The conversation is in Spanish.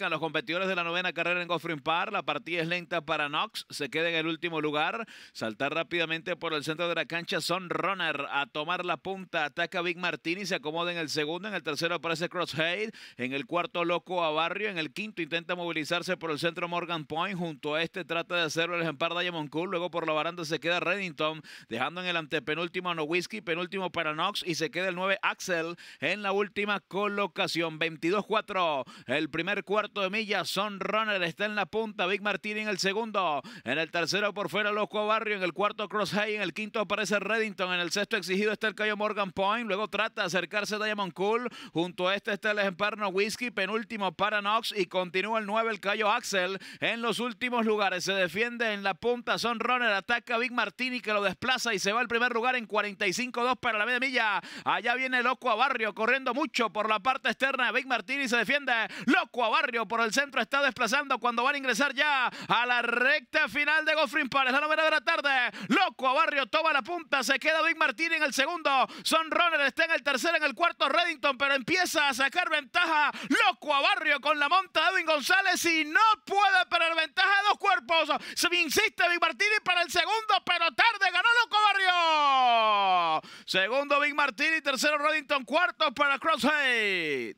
a los competidores de la novena carrera en Goffrin Park La partida es lenta para Knox. Se queda en el último lugar. Saltar rápidamente por el centro de la cancha. Son Runner a tomar la punta. Ataca Big Martini. Se acomoda en el segundo. En el tercero aparece Crosshead. En el cuarto, Loco a Barrio. En el quinto, intenta movilizarse por el centro Morgan Point. Junto a este, trata de hacerlo el ejemplar Diamond Cool. Luego por la baranda se queda Reddington. Dejando en el antepenúltimo a whisky Penúltimo para Knox. Y se queda el 9 Axel en la última colocación. 22-4. El primer cuarto cuarto de milla. Son Runner está en la punta. Big Martini en el segundo. En el tercero por fuera Loco Barrio. En el cuarto Cross hay, En el quinto aparece Reddington. En el sexto exigido está el Cayo Morgan Point. Luego trata de acercarse Diamond Cool. Junto a este está el emperno Whiskey. Penúltimo para Knox. Y continúa el nueve el Cayo Axel. En los últimos lugares se defiende en la punta. Son Runner ataca a Big Martini que lo desplaza y se va al primer lugar en 45-2 para la media milla. Allá viene Loco Barrio corriendo mucho por la parte externa. Big Martini se defiende. Loco Barrio barrio por el centro está desplazando cuando van a ingresar ya a la recta final de Goffrin Es La número de la tarde. Loco a barrio toma la punta. Se queda Big Martín en el segundo. Son Runner está en el tercero, en el cuarto Reddington, pero empieza a sacar ventaja. Loco a barrio con la monta de Edwin González y no puede perder ventaja de dos cuerpos. Se insiste Big Martini para el segundo, pero tarde ganó Loco Barrio. Segundo Big Martín y tercero Reddington. Cuarto para Crosshead.